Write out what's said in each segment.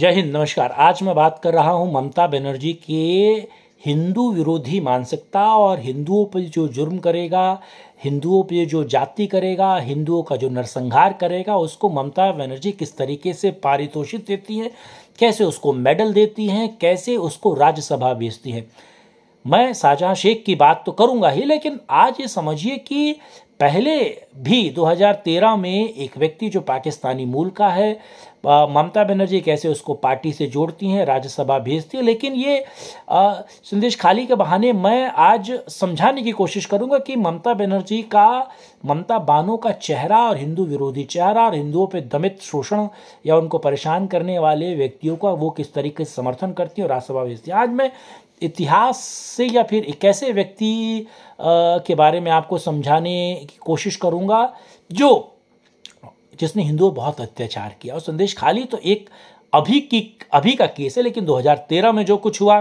जय हिंद नमस्कार आज मैं बात कर रहा हूँ ममता बनर्जी के हिंदू विरोधी मानसिकता और हिंदुओं पर जो जुर्म करेगा हिंदुओं पर जो जाति करेगा हिंदुओं का जो नरसंहार करेगा उसको ममता बनर्जी किस तरीके से पारितोषित देती हैं कैसे उसको मेडल देती हैं कैसे उसको राज्यसभा भेजती हैं मैं शाहजहाँ शेख की बात तो करूँगा ही लेकिन आज ये समझिए कि पहले भी 2013 में एक व्यक्ति जो पाकिस्तानी मूल का है ममता बनर्जी कैसे उसको पार्टी से जोड़ती हैं राज्यसभा भेजती है लेकिन ये संदेश खाली के बहाने मैं आज समझाने की कोशिश करूंगा कि ममता बनर्जी का ममता बानो का चेहरा और हिंदू विरोधी चेहरा और हिंदुओं पर दमित शोषण या उनको परेशान करने वाले व्यक्तियों का वो किस तरीके से समर्थन करती है और राज्यसभा भेजती है आज मैं इतिहास से या फिर एक ऐसे व्यक्ति के बारे में आपको समझाने की कोशिश करूँगा जो जिसने हिंदुओं बहुत अत्याचार किया और संदेश खाली तो एक अभी की अभी का केस है लेकिन 2013 में जो कुछ हुआ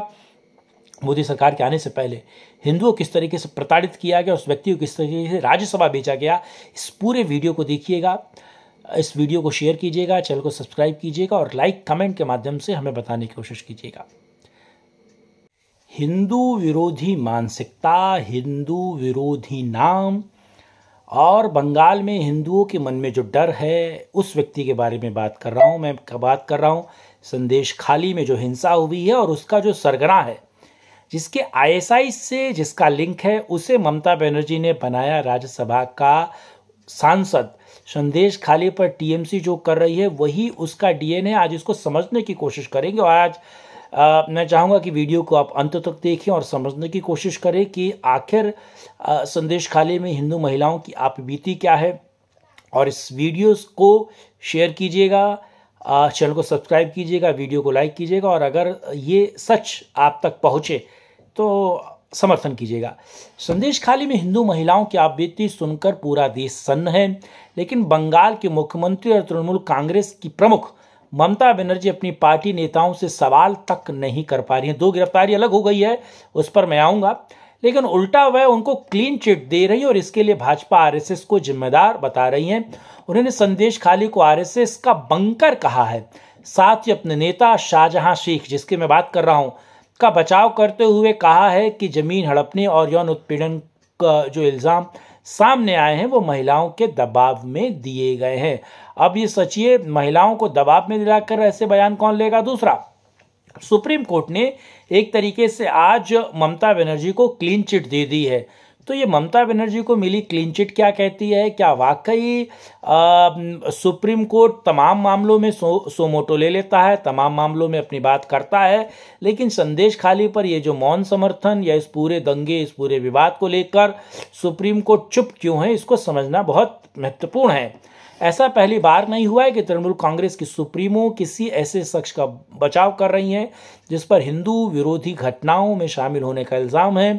मोदी सरकार के आने से पहले हिंदुओं किस तरीके से प्रताड़ित किया गया उस व्यक्ति को किस तरीके से राज्यसभा बेचा गया इस पूरे वीडियो को देखिएगा इस वीडियो को शेयर कीजिएगा चैनल को सब्सक्राइब कीजिएगा और लाइक कमेंट के माध्यम से हमें बताने की कोशिश कीजिएगा हिंदू विरोधी मानसिकता हिंदू विरोधी नाम और बंगाल में हिंदुओं के मन में जो डर है उस व्यक्ति के बारे में बात कर रहा हूँ मैं बात कर रहा हूँ संदेश खाली में जो हिंसा हुई है और उसका जो सरगना है जिसके आईएसआई से जिसका लिंक है उसे ममता बनर्जी ने बनाया राज्यसभा का सांसद संदेश खाली पर टीएमसी जो कर रही है वही उसका डीएनए आज इसको समझने की कोशिश करेंगे और आज आ, मैं चाहूँगा कि वीडियो को आप अंत तक देखें और समझने की कोशिश करें कि आखिर संदेश खाली में हिंदू महिलाओं की आप बीती क्या है और इस वीडियोस को शेयर कीजिएगा चैनल को सब्सक्राइब कीजिएगा वीडियो को लाइक कीजिएगा और अगर ये सच आप तक पहुँचे तो समर्थन कीजिएगा संदेश खाली में हिंदू महिलाओं की आपबीती सुनकर पूरा देश सन्न है लेकिन बंगाल के मुख्यमंत्री और तृणमूल कांग्रेस की प्रमुख ममता बनर्जी अपनी पार्टी नेताओं से सवाल तक नहीं कर पा रही हैं दो गिरफ्तारी अलग हो गई है उस पर मैं आऊँगा लेकिन उल्टा वह उनको क्लीन चिट दे रही है और इसके लिए भाजपा आरएसएस को जिम्मेदार बता रही है उन्होंने संदेश खाली को आरएसएस का बंकर कहा है साथ ही अपने नेता शाहजहां शेख जिसकी मैं बात कर रहा हूं का बचाव करते हुए कहा है कि जमीन हड़पने और यौन उत्पीड़न का जो इल्ज़ाम सामने आए हैं वो महिलाओं के दबाव में दिए गए हैं अब ये सचिए महिलाओं को दबाव में दिलाकर ऐसे बयान कौन लेगा दूसरा सुप्रीम कोर्ट ने एक तरीके से आज ममता बनर्जी को क्लीन चिट दे दी है तो ये ममता बनर्जी को मिली क्लीन चिट क्या कहती है क्या वाकई सुप्रीम कोर्ट तमाम मामलों में सो सोमोटो ले लेता है तमाम मामलों में अपनी बात करता है लेकिन संदेश खाली पर ये जो मौन समर्थन या इस पूरे दंगे इस पूरे विवाद को लेकर सुप्रीम कोर्ट चुप क्यों है इसको समझना बहुत महत्वपूर्ण है ऐसा पहली बार नहीं हुआ है कि तृणमूल कांग्रेस की सुप्रीमो किसी ऐसे शख्स का बचाव कर रही हैं जिस पर हिंदू विरोधी घटनाओं में शामिल होने का इल्ज़ाम है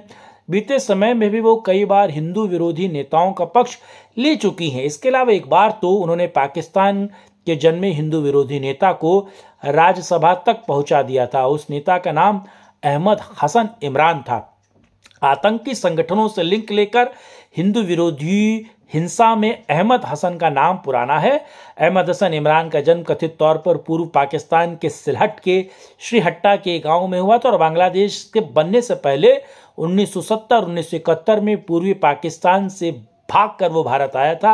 बीते समय में भी वो कई बार हिंदू विरोधी नेताओं का पक्ष ले चुकी हैं इसके अलावा एक बार तो उन्होंने पाकिस्तान के जन्मे हिंदू विरोधी नेता को राज्यसभा तक पहुंचा दिया था उस नेता का नाम अहमद हसन इमरान था आतंकी संगठनों से लिंक लेकर हिंदू विरोधी हिंसा में अहमद हसन का नाम पुराना है अहमद हसन इमरान का जन्म कथित तौर पर पूर्व पाकिस्तान के सिलहट के श्रीहट्टा के गांव में हुआ था और बांग्लादेश के बनने से पहले 1970 सौ में पूर्वी पाकिस्तान से भाग कर वो भारत आया था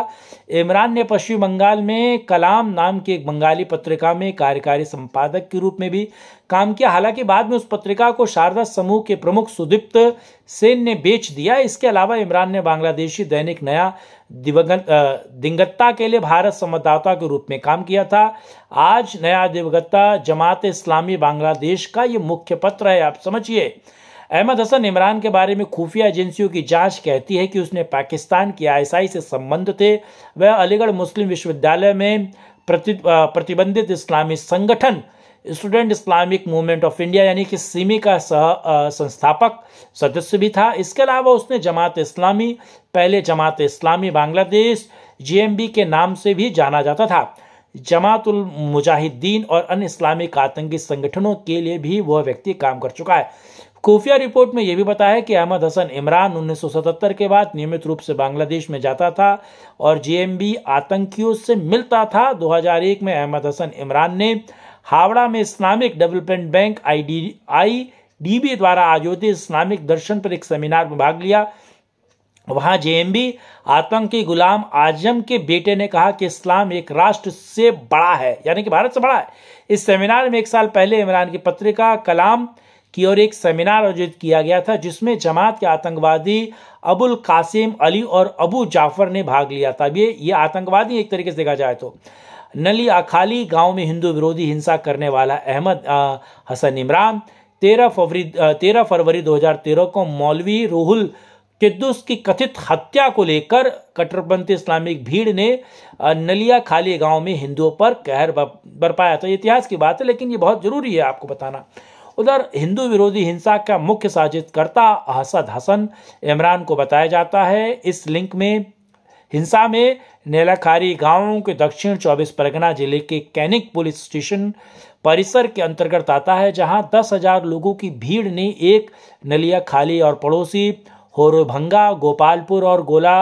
इमरान ने पश्चिम बंगाल में कलाम नाम की एक बंगाली पत्रिका में कार्यकारी संपादक के रूप में भी काम किया हालांकि बाद में उस पत्रिका को शारदा समूह के प्रमुख सुदीप्त सेन ने बेच दिया इसके अलावा इमरान ने बांग्लादेशी दैनिक नया दिवगन दिंगत्ता के लिए भारत संवाददाता के रूप में काम किया था आज नया दिवगत्ता जमात इस्लामी बांग्लादेश का ये मुख्य पत्र है आप समझिए अहमद हसन इमरान के बारे में खुफिया एजेंसियों की जांच कहती है कि उसने पाकिस्तान की आईएसआई से संबंध थे वह अलीगढ़ मुस्लिम विश्वविद्यालय में प्रति प्रतिबंधित इस्लामी संगठन Student Islamic Movement of India यानी कि सिमी का सह संस्थापक सदस्य भी था इसके अलावा उसने जमात इस्लामी पहले जमात इस्लामी बांग्लादेश जी के नाम से भी जाना जाता था जमातुल मुजाहिदीन और अन्य इस्लामिक आतंकी संगठनों के लिए भी वह व्यक्ति काम कर चुका है खुफिया रिपोर्ट में यह भी बताया कि अहमद हसन इमरान 1977 के बाद नियमित रूप से बांग्लादेश में जाता था और जे आतंकियों से मिलता था 2001 में अहमद हसन इमरान ने हावड़ा में Islamic Development Bank I IDB द्वारा आयोजित इस्लामिक दर्शन पर एक सेमिनार में भाग लिया वहां जेएमबी आतंकी गुलाम आजम के बेटे ने कहा कि इस्लाम एक राष्ट्र से बड़ा है यानी कि भारत से बड़ा है इस सेमिनार में एक साल पहले इमरान की पत्रिका कलाम की ओर एक सेमिनार आयोजित किया गया था जिसमें जमात के आतंकवादी अबुल कासिम अली और अबू जाफर ने भाग लिया था ये ये आतंकवादी एक तरीके से देखा जाए तो नली अखाली गांव में हिंदू विरोधी हिंसा करने वाला अहमद हसन इमरान तेरह फरवरी तेरह फरवरी 2013 को मौलवी रोहुल किद्दुस की कथित हत्या को लेकर कट्टरपंथी इस्लामिक भीड़ ने नलिया खाली गांव में हिंदुओं पर कहर बरपाया तो इतिहास की बात है लेकिन ये बहुत ज़रूरी है आपको बताना उधर हिंदू विरोधी हिंसा का मुख्य साजिशकर्ता असद हसन इमरान को बताया जाता है इस लिंक में हिंसा में नेलाखारी गांव के दक्षिण 24 परगना जिले के कैनिक पुलिस स्टेशन परिसर के अंतर्गत आता है जहां दस हजार लोगों की भीड़ ने एक नलिया खाली और पड़ोसी होरोभंगा गोपालपुर और गोला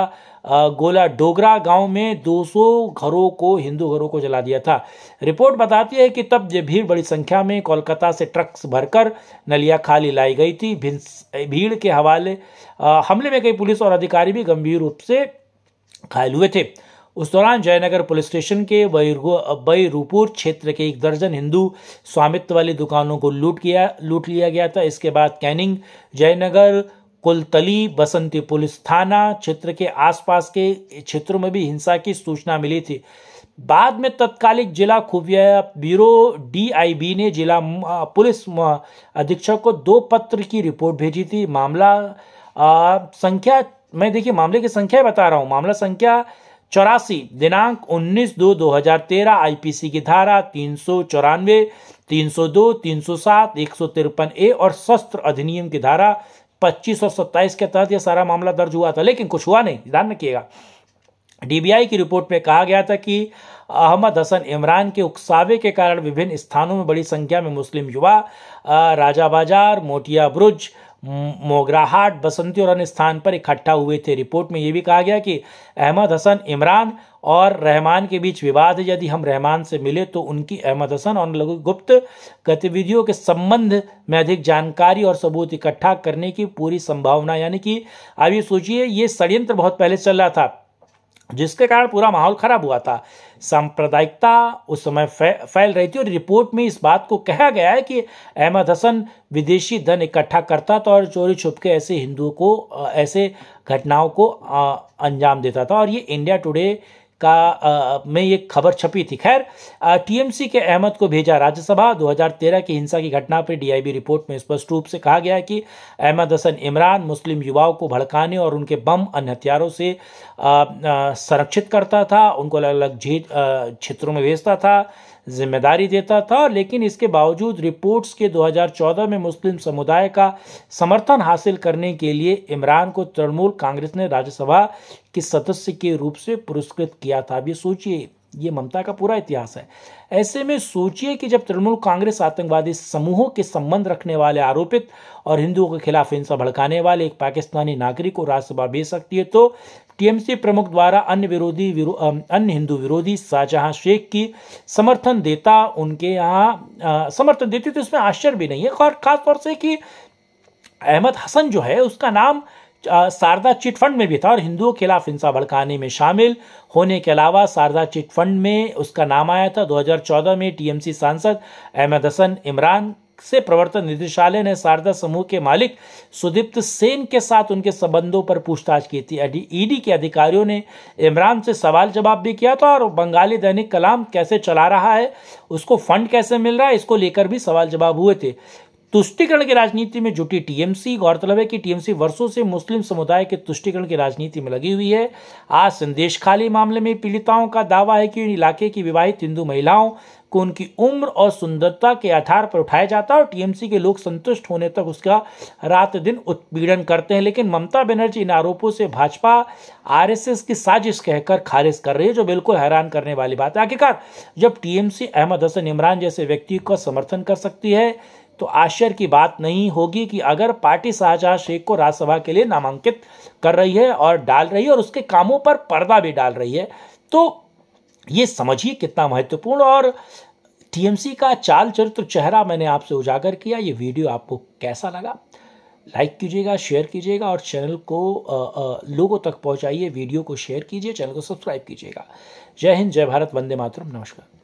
गोला डोगरा गांव में 200 घरों को हिंदू घरों को जला दिया था रिपोर्ट बताती है कि तब ये भीड़ बड़ी संख्या में कोलकाता से ट्रक्स भरकर नलिया खाली लाई गई थी भीड़ के हवाले हमले में कई पुलिस और अधिकारी भी गंभीर रूप से घायल हुए थे उस दौरान जयनगर पुलिस स्टेशन के बैरूपुर क्षेत्र के एक दर्जन हिंदू स्वामित्व वाली दुकानों को लूट किया लूट लिया गया था इसके बाद कैनिंग जयनगर कुलतली बसंती पुलिस थाना क्षेत्र के आसपास के क्षेत्रों में भी हिंसा की सूचना मिली थी बाद में तत्कालिक जिला खुफिया ब्यूरो डीआईबी ने जिला पुलिस अधीक्षक को दो पत्र की रिपोर्ट भेजी थी मामला आ, संख्या मैं देखिए मामले की संख्या बता रहा हूँ मामला संख्या चौरासी दिनांक 19 दो 2013 आईपीसी की धारा तीन सौ चौरानवे तीन सौ दो तीन सौ सात एक सौ तिरपन ए और शस्त्र अधिनियम की धारा 25 और 27 के तहत यह सारा मामला दर्ज हुआ था लेकिन कुछ हुआ नहीं ध्यान रखिएगा डीबीआई की रिपोर्ट में कहा गया था कि अहमद हसन इमरान के उकसावे के कारण विभिन्न स्थानों में बड़ी संख्या में मुस्लिम युवा राजा बाजार मोटिया ब्रुज मोगराहाट बसंती और अन्य स्थान पर इकट्ठा हुए थे रिपोर्ट में ये भी कहा गया कि अहमद हसन इमरान और रहमान के बीच विवाद है यदि हम रहमान से मिले तो उनकी अहमद हसन और लघु गुप्त गतिविधियों के संबंध में अधिक जानकारी और सबूत इकट्ठा करने की पूरी संभावना यानी कि अब ये सोचिए ये षड्यंत्र बहुत पहले चल रहा था जिसके कारण पूरा माहौल खराब हुआ था सांप्रदायिकता उस समय फै, फैल रही थी और रिपोर्ट में इस बात को कहा गया है कि अहमद हसन विदेशी धन इकट्ठा करता था और चोरी छुप के ऐसे हिंदुओं को ऐसे घटनाओं को अंजाम देता था और ये इंडिया टुडे का आ, में ये खबर छपी थी खैर टीएमसी के अहमद को भेजा राज्यसभा 2013 की हिंसा की घटना पर डीआईबी रिपोर्ट में स्पष्ट रूप से कहा गया है कि अहमद हसन इमरान मुस्लिम युवाओं को भड़काने और उनके बम अन्य हथियारों से संरक्षित करता था उनको अलग अलग क्षेत्रों में भेजता था जिम्मेदारी देता था लेकिन इसके बावजूद रिपोर्ट्स के 2014 में मुस्लिम समुदाय का समर्थन हासिल करने के लिए इमरान को तृणमूल कांग्रेस ने राज्यसभा के सदस्य के रूप से पुरस्कृत किया था अब ये सोचिए ये ममता का पूरा इतिहास है ऐसे में सोचिए कि जब तृणमूल कांग्रेस आतंकवादी समूहों के संबंध रखने वाले आरोपित और हिंदुओं के खिलाफ हिंसा भड़काने वाले एक पाकिस्तानी नागरिक को राज्यसभा भेज सकती है तो टीएमसी प्रमुख द्वारा अन्य विरोधी विरो, अन्य हिंदू विरोधी शाहजहां शेख की समर्थन देता उनके यहाँ समर्थन देती तो इसमें आश्चर्य भी नहीं है और खासतौर से कि अहमद हसन जो है उसका नाम शारदा चिटफंड में भी था और हिंदुओं के खिलाफ हिंसा भड़काने में शामिल होने के अलावा शारदा चिटफंड में उसका नाम आया था 2014 में टीएमसी सांसद अहमद हसन इमरान से प्रवर्तन निदेशालय ने शारदा समूह के मालिक सुदीप्त सेन के साथ उनके संबंधों पर पूछताछ की थी ईडी के अधिकारियों ने इमरान से सवाल जवाब भी किया था और बंगाली दैनिक कलाम कैसे चला रहा है उसको फंड कैसे मिल रहा है इसको लेकर भी सवाल जवाब हुए थे तुष्टिकरण की राजनीति में जुटी टीएमसी गौरतलब है कि टीएमसी वर्षों से मुस्लिम समुदाय के तुष्टिकरण की राजनीति में लगी हुई है आज संदेश खाली मामले में पीड़िताओं का दावा है कि इन इलाके की विवाहित हिंदू महिलाओं को उनकी उम्र और सुंदरता के आधार पर उठाया जाता है और टीएमसी के लोग संतुष्ट होने तक उसका रात दिन उत्पीड़न करते हैं लेकिन ममता बनर्जी इन आरोपों से भाजपा आरएसएस की साजिश कहकर खारिज कर रही है जो बिल्कुल हैरान करने वाली बात है आखिरकार जब टीएमसी अहमद हसन इमरान जैसे व्यक्ति का समर्थन कर सकती है तो आश्चर्य की बात नहीं होगी कि अगर पार्टी शाहजहां शेख को राज्यसभा के लिए नामांकित कर रही है और डाल रही है और उसके कामों पर पर्दा भी डाल रही है तो ये समझिए कितना महत्वपूर्ण और टीएमसी का चाल चरित्र चेहरा मैंने आपसे उजागर किया ये वीडियो आपको कैसा लगा लाइक कीजिएगा शेयर कीजिएगा और चैनल को आ, आ, लोगों तक पहुंचाइए वीडियो को शेयर कीजिए चैनल को सब्सक्राइब कीजिएगा जय हिंद जय भारत वंदे मातरम नमस्कार